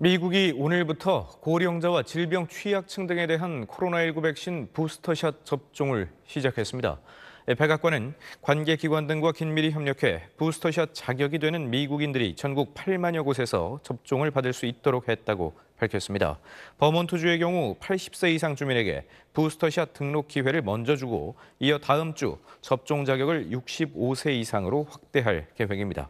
미국이 오늘부터 고령자와 질병 취약층 등에 대한 코로나19 백신 부스터샷 접종을 시작했습니다. 예, 백악관은 관계 기관 등과 긴밀히 협력해 부스터샷 자격이 되는 미국인들이 전국 8만여 곳에서 접종을 받을 수 있도록 했다고 밝혔습니다. 버몬트주의 경우 80세 이상 주민에게 부스터샷 등록 기회를 먼저 주고 이어 다음 주 접종 자격을 65세 이상으로 확대할 계획입니다.